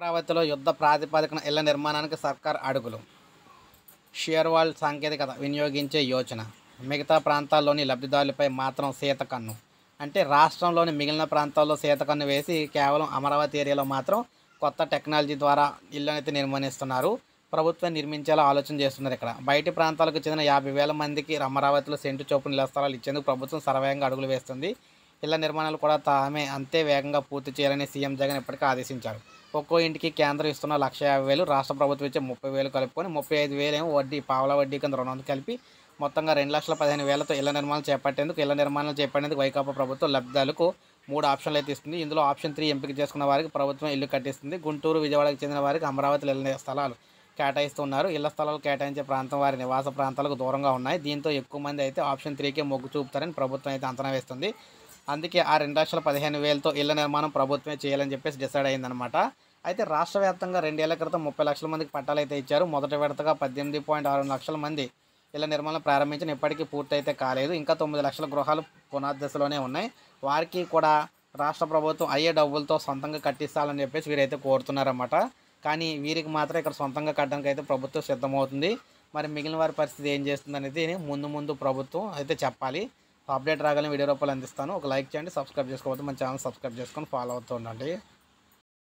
అమరావతిలో యుద్ధ ప్రాతిపదికన ఇళ్ల నిర్మాణానికి సర్కార్ అడుగులు షేర్వాల్ సాంకేతికత వినియోగించే యోచన మిగతా ప్రాంతాల్లోని లబ్ధిదారులపై మాత్రం సీతకన్ను అంటే రాష్ట్రంలోని మిగిలిన ప్రాంతాల్లో సీతకన్ను వేసి కేవలం అమరావతి ఏరియాలో మాత్రం కొత్త టెక్నాలజీ ద్వారా ఇళ్ళనైతే నిర్మాణిస్తున్నారు ప్రభుత్వం నిర్మించేలా ఆలోచన చేస్తున్నారు ఇక్కడ బయటి ప్రాంతాలకు చెందిన యాభై వేల మందికి అమరావతిలో సెంటు చొప్పున ఇళ్ల స్థలాలు ఇచ్చేందుకు ప్రభుత్వం సర్వేయంగా అడుగులు వేస్తుంది ఇళ్ల నిర్మాణాలు కూడా తామే అంతే వేగంగా పూర్తి చేయాలని సీఎం జగన్ ఇప్పటికే ఆదేశించారు ఒక్కో ఇంటికి కేంద్రం ఇస్తున్న లక్ష యాభై వేలు రాష్ట్ర ప్రభుత్వం ఇచ్చే ముప్పై వేలు కలుపుకొని ముప్పై ఐదు వేలేమో వడ్డీ పావుల వడ్డీ కింద రుణం కలిపి మొత్తంగా రెండు లక్షల పదిహేను వేలతో ఇళ్ల నిర్మాణాలు చేపట్టేందుకు ఇళ్ల నిర్మాణాలు చేపట్టేందుకు వైకాపా ప్రభుత్వం లబ్ధాలకు మూడు ఆప్షన్లు అయితే ఇస్తుంది ఇందులో ఆప్షన్ త్రీ ఎంపిక చేసుకున్న వారికి ప్రభుత్వం ఇల్లు కట్టిస్తుంది గుంటూరు విజయవాడకు చెందిన వారికి అమరావతిలో ఇళ్ళ స్థలాలు కేటాయిస్తున్నారు ఇళ్ల స్థలాలు కేటాయించే ప్రాంతం వారి నివాస ప్రాంతాలకు దూరంగా ఉన్నాయి దీంతో ఎక్కువ మంది అయితే ఆప్షన్ త్రీకే మొగ్గు చూపుతారని ప్రభుత్వం అయితే అంచనా వేస్తుంది అందుకే ఆ రెండు లక్షల పదిహేను వేలతో ఇళ్ల నిర్మాణం ప్రభుత్వమే చేయాలని చెప్పేసి డిసైడ్ అయిందనమాట అయితే రాష్ట్ర వ్యాప్తంగా రెండేళ్ల క్రితం ముప్పై లక్షల మందికి పట్టాలు అయితే ఇచ్చారు మొదటి విడతగా పద్దెనిమిది పాయింట్ ఆరు లక్షల మంది ఇళ్ల నిర్మాణం ప్రారంభించిన ఇప్పటికీ పూర్తయితే కాలేదు ఇంకా తొమ్మిది లక్షల గృహాలు పునాదశలోనే ఉన్నాయి వారికి కూడా రాష్ట్ర ప్రభుత్వం అయ్యే డబ్బులతో సొంతంగా కట్టిస్తాలని చెప్పేసి వీరైతే కోరుతున్నారన్నమాట కానీ వీరికి మాత్రం ఇక్కడ సొంతంగా కట్టడానికి అయితే ప్రభుత్వం సిద్ధమవుతుంది మరి మిగిలిన వారి పరిస్థితి ఏం చేస్తుంది అనేది ముందు ముందు ప్రభుత్వం అయితే చెప్పాలి అప్డేట్ రాగానే వీడియో రూపాయలు అందిస్తాను ఒక లైక్ చేయండి సబ్స్క్రైబ్ చేసుకోవద్దు మన ఛానల్ సబ్స్క్రైబ్ చేసుకొని ఫాలో అవుతూ ఉండండి